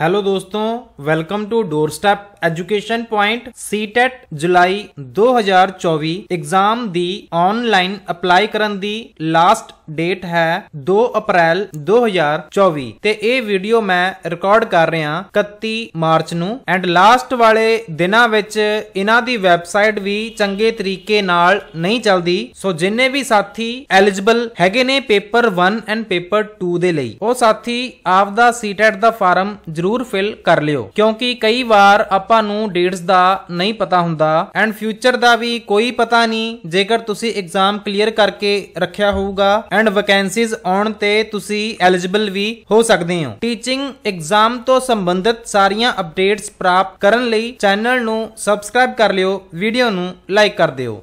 hello दोस्तों welcome to doorstep education point CTET ਜੁਲਾਈ 2024 exam ਦੀ ਆਨਲਾਈਨ ਅਪਲਾਈ ਕਰਨ ਦੀ ਲਾਸਟ ਡੇਟ ਹੈ 2 ਅਪ੍ਰੈਲ 2024 ਤੇ ਇਹ ਵੀਡੀਓ ਮੈਂ ਰਿਕਾਰਡ ਕਰ ਰਿਹਾ 31 ਮਾਰਚ ਨੂੰ ਐਂਡ ਲਾਸਟ ਵਾਲੇ ਦਿਨਾਂ ਵਿੱਚ ਇਹਨਾਂ ਦੀ ਵੈਬਸਾਈਟ ਵੀ ਚੰਗੇ ਤਰੀਕੇ ਨਾਲ ਨਹੀਂ ਚੱਲਦੀ ਸੋ ਜਿੰਨੇ ਵੀ ਸਾਥੀ ਐਲੀਜੀਬਲ ਹੈਗੇ ਨੇ ਪੇਪਰ 1 ਐਂਡ ਪੇਪਰ 2 ਦੇ ਲਈ ਉਹ ਸਾਥੀ ਆਪ ਦਾ ਸੀਟੈਟ ਦਾ ਫਾਰਮ ਜ਼ਰੂਰ ਫਿਲ ਕਰ ਲਿਓ ਕਿਉਂਕਿ ਕਈ ਵਾਰ ਆਪਾਂ ਨੂੰ ਡੇਟਸ ਦਾ ਨਹੀਂ ਪਤਾ ਹੁੰਦਾ ਐਂਡ ਫਿਊਚਰ ਦਾ ਵੀ ਕੋਈ ਪਤਾ ਨਹੀਂ ਜੇਕਰ ਤੁਸੀਂ ਐਗਜ਼ਾਮ ਕਲੀਅਰ ਕਰਕੇ ਰੱਖਿਆ ਹੋਊਗਾ ਐਂਡ ਵੈਕੈਂਸੀਜ਼ ਆਉਣ ਤੇ ਤੁਸੀਂ ਐਲੀਜੀਬਲ ਵੀ ਹੋ ਸਕਦੇ ਹੋ ਟੀਚਿੰਗ ਐਗਜ਼ਾਮ ਤੋਂ ਸੰਬੰਧਿਤ ਸਾਰੀਆਂ ਅਪਡੇਟਸ ਪ੍ਰਾਪਤ ਕਰਨ ਲਈ ਚੈਨਲ ਨੂੰ ਸਬਸਕ੍ਰਾਈਬ ਕਰ ਲਿਓ ਵੀਡੀਓ ਨੂੰ ਲਾਈਕ ਕਰ ਦਿਓ